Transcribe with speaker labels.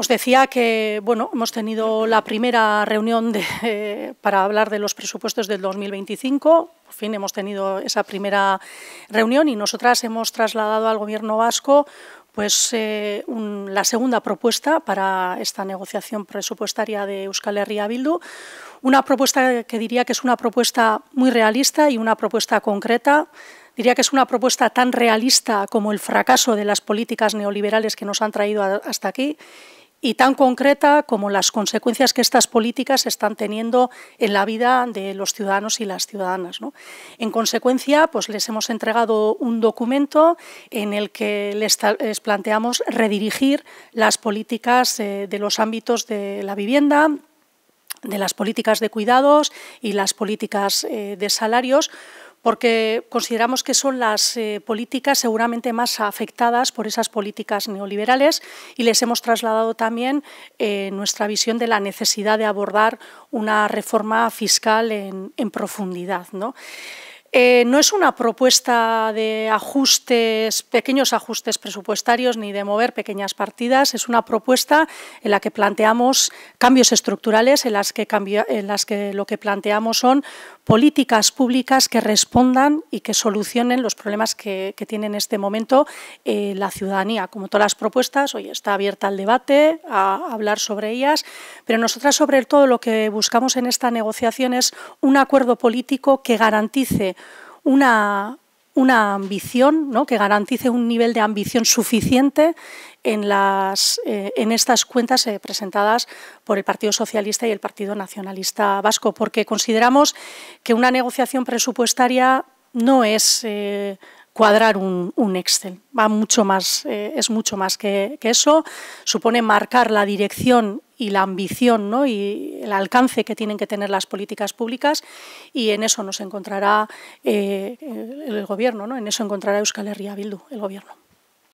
Speaker 1: Os decía que bueno, hemos tenido la primera reunión de, para hablar de los presupuestos del 2025. Por fin hemos tenido esa primera reunión y nosotras hemos trasladado al Gobierno vasco pues, eh, la segunda propuesta para esta negociación presupuestaria de Euskal Herria Bildu. Una propuesta que diría que es una propuesta muy realista y una propuesta concreta diría que es una propuesta tan realista como el fracaso de las políticas neoliberales que nos han traído hasta aquí y tan concreta como las consecuencias que estas políticas están teniendo en la vida de los ciudadanos y las ciudadanas. En consecuencia, pues les hemos entregado un documento en el que les, planteamos redirigir las políticas eh, de los ámbitos de la vivienda, de las políticas de cuidados y las políticas eh, de salarios porque consideramos que son las eh, políticas seguramente más afectadas por esas políticas neoliberales y les hemos trasladado también eh, nuestra visión de la necesidad de abordar una reforma fiscal en, profundidad. ¿no? Eh, no es una propuesta de ajustes, pequeños ajustes presupuestarios ni de mover pequeñas partidas, es una propuesta en la que planteamos cambios estructurales, en las que, en las que lo que planteamos son políticas públicas que respondan y que solucionen los problemas que, tiene en este momento eh, la ciudadanía. Como todas las propuestas, hoy está abierta al debate, a hablar sobre ellas, pero nosotras sobre todo lo que buscamos en esta negociación es un acuerdo político que garantice una, ambición, ¿no? que garantice un nivel de ambición suficiente en, las, eh, en estas cuentas eh, presentadas por el Partido Socialista y el Partido Nacionalista Vasco, porque consideramos que una negociación presupuestaria no es eh, cuadrar un, Excel, va mucho más, es mucho más que, que, eso, supone marcar la dirección y la ambición ¿no? y el alcance que tienen que tener las políticas públicas y en eso nos encontrará eh, el, gobierno, ¿no? en eso encontrará Euskal Herria Bildu, el gobierno.